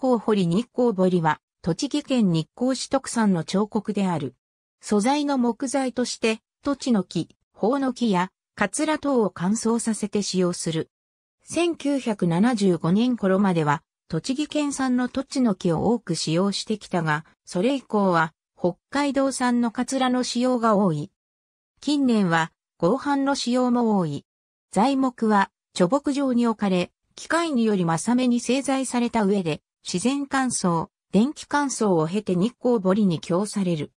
光彫り日光彫は、栃木県日光市特産の彫刻である。素材の木材として、土地の木、宝の木や、カツラ等を乾燥させて使用する。1975年頃までは、栃木県産の土地の木を多く使用してきたが、それ以降は、北海道産のカツラの使用が多い。近年は、合板の使用も多い。材木は、貯木場に置かれ、機械により正めに製材された上で、自然乾燥、電気乾燥を経て日光彫りに供される。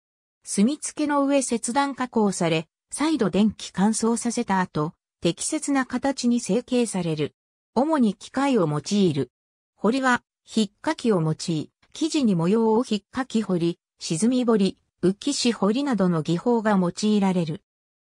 墨付けの上切断加工され、再度電気乾燥させた後、適切な形に成形される。主に機械を用いる。彫りは、引っかきを用い、生地に模様を引っかき彫り、沈み彫り、浮きし彫りなどの技法が用いられる。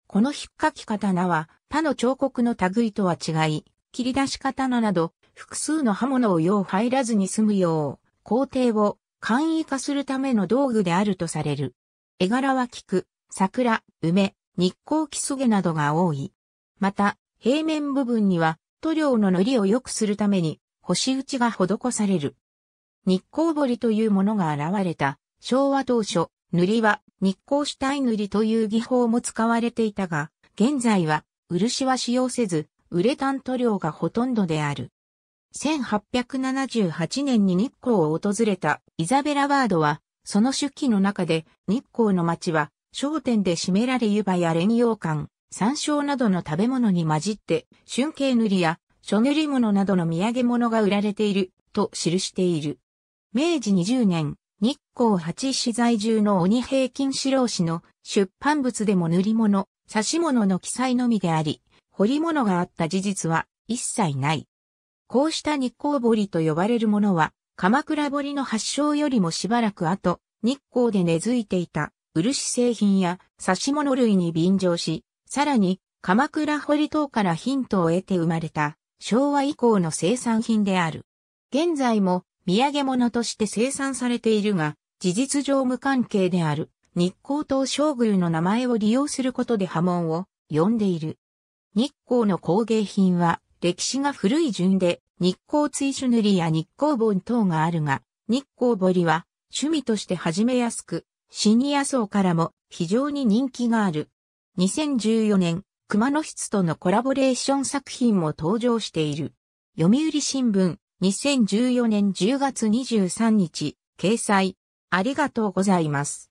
この引っかき刀は、他の彫刻の類とは違い、切り出し刀など、複数の刃物を用入らずに済むよう、工程を簡易化するための道具であるとされる。絵柄は菊、桜、梅、日光キスゲなどが多い。また、平面部分には塗料の塗りを良くするために星打ちが施される。日光彫りというものが現れた昭和当初、塗りは日光主体塗りという技法も使われていたが、現在は漆は使用せず、ウレタン塗料がほとんどである。1878年に日光を訪れたイザベラ・ワードは、その出記の中で日光の町は商店で占められ湯葉や連洋館、山椒などの食べ物に混じって、春景塗りや書塗り物などの土産物が売られている、と記している。明治20年、日光八市在住の鬼平均四郎氏の出版物でも塗り物、刺し物の記載のみであり、彫り物があった事実は一切ない。こうした日光堀と呼ばれるものは、鎌倉堀の発祥よりもしばらく後、日光で根付いていた漆製品やし物類に便乗し、さらに鎌倉堀等からヒントを得て生まれた昭和以降の生産品である。現在も土産物として生産されているが、事実上無関係である日光東照宮の名前を利用することで波紋を呼んでいる。日光の工芸品は歴史が古い順で、日光追手塗りや日光盆等があるが、日光彫りは趣味として始めやすく、シニア層からも非常に人気がある。2014年、熊野筆とのコラボレーション作品も登場している。読売新聞、2014年10月23日、掲載。ありがとうございます。